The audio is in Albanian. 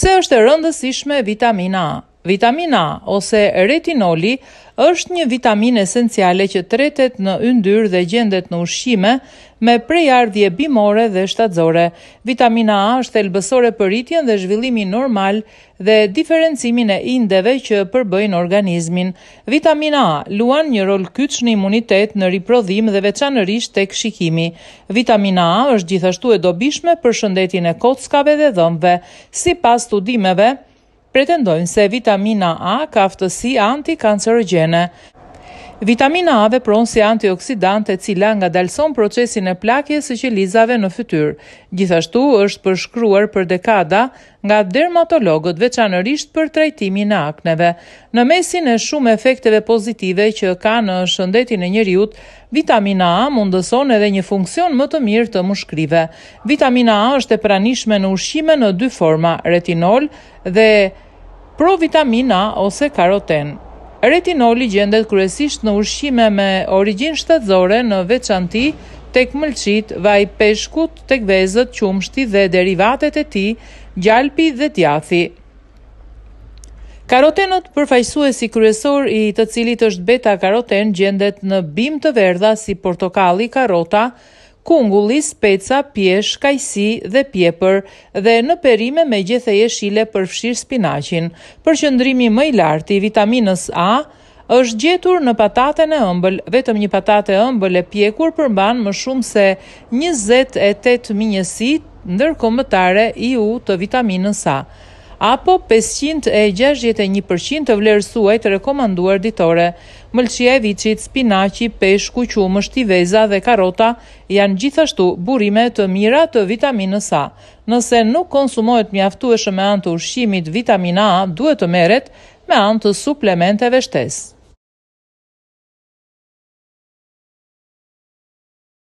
Se është e rëndësishme vitamina A Vitamina A ose retinoli është një vitamin esenciale që tretet në yndyrë dhe gjendet në ushqime me prejardhje bimore dhe shtatzore. Vitamina A është elbësore për rritjen dhe zhvillimin normal dhe diferencimin e indeve që përbëjnë organizmin. Vitamina A luan një rol kyç në imunitet, në riprodhim dhe veçanërisht tek shikimi. Vitamina A është gjithashtu e dobishme për shëndetin e kockave dhe dhëmbëve, sipas studimeve pretendojnë se vitamina A ka aftësi antikancerogjene Vitamina A vepron si antioksidante e cila ngadalson procesin e plakjes së qelizave në fytyrë. Gjithashtu është përshkruar për dekada nga dermatologët veçanërisht për trajtimin e akneve. Në mesin e shumë efekteve pozitive që ka në shëndetin e njerëzit, vitamina A mundëson edhe një funksion më të mirë të mushkrive. Vitamina A është e pranishme në ushqime në dy forma, retinol dhe provitamina ose karoten. Retinoli gjendet kryesisht në ushqime me origjinë shtetëzore në veçanti tek mëlçit, vaj peshkut, tek vezët, qumshti dhe derivatet e tij, gjalpi dhe djathi. Karotenët përfaqësuesi kryesor i të cilit është beta-karoten gjendet në bim të verdha si portokalli, karota, kungulli, speca, pjesh, kajsi dhe pjepër dhe në perime me gjethe jeshile përfshirë spinacin. Për qëndrimi më i larti, vitaminës A, është gjetur në pataten e ëmbël. Vetëm një patate ëmbël e pjekur përmban më shumë se 28 mijësi ndërkombëtare i u të vitaminës A apo 561% të vlerës suaj të rekomanduar ditore. Mëlqia e vicit, spinaci, peshku, qumësht, i dhe karota janë gjithashtu burime të mira të vitaminës A. Nëse nuk konsumohet mjaftueshëm me antë ushqimit vitamina A, duhet të meret me antë suplementeve shtesë.